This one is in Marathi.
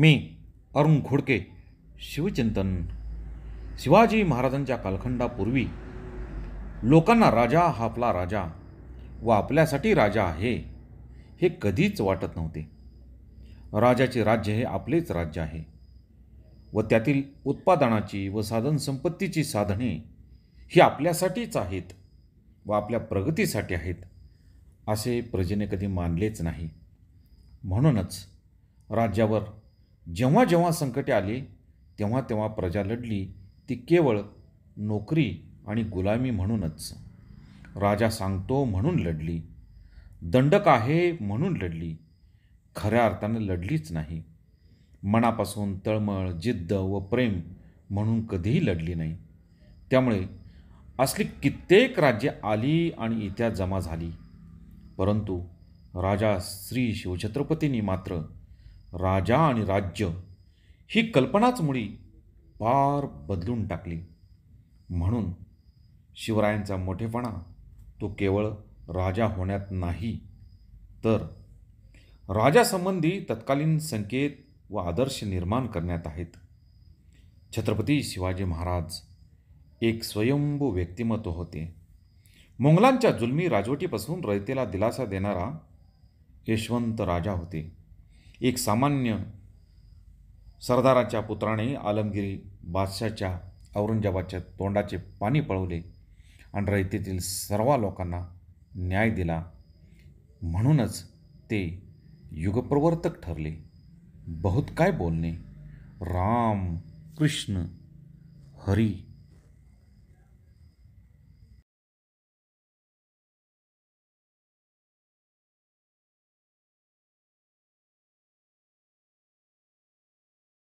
मी अरुण खोडके शिवचिंतन शिवाजी महाराजांच्या कालखंडापूर्वी लोकांना राजा हा आपला राजा व आपल्यासाठी राजा आहे हे कधीच वाटत नव्हते राजाचे राज्य हे आपलेच राज्य आहे व त्यातील उत्पादनाची व साधनसंपत्तीची साधने ही आपल्यासाठीच आहेत व आपल्या प्रगतीसाठी आहेत असे प्रजेने कधी मानलेच नाही म्हणूनच राज्यावर जेव्हा जेव्हा संकटे आली तेव्हा तेव्हा प्रजा लढली ती केवळ नोकरी आणि गुलामी म्हणूनच राजा सांगतो म्हणून लढली दंडक आहे म्हणून लढली खऱ्या अर्थानं लढलीच नाही मनापासून तळमळ जिद्द व प्रेम म्हणून कधीही लढली नाही त्यामुळे असली कित्येक राज्ये आली आणि इतिहास जमा झाली परंतु राजा श्री शिवछत्रपतींनी मात्र राजा आणि राज्य ही कल्पनाच मुळी पार बदलून टाकली म्हणून शिवरायांचा मोठेपणा तो केवळ राजा होण्यात नाही तर राजासंबंधी तत्कालीन संकेत व आदर्श निर्माण करण्यात आहेत छत्रपती शिवाजी महाराज एक स्वयंभू व्यक्तिमत्व होते मोंगलांच्या जुलमी राजवटीपासून रयतेला दिलासा देणारा यशवंत राजा होते एक सामान्य सरदाराच्या पुत्राने आलमगिरी बादशाच्या औरंगजेबाच्या तोंडाचे पाणी पळवले आणि रयतेतील सर्व लोकांना न्याय दिला म्हणूनच ते युगप्रवर्तक ठरले बहुत काय बोलणे राम कृष्ण हरी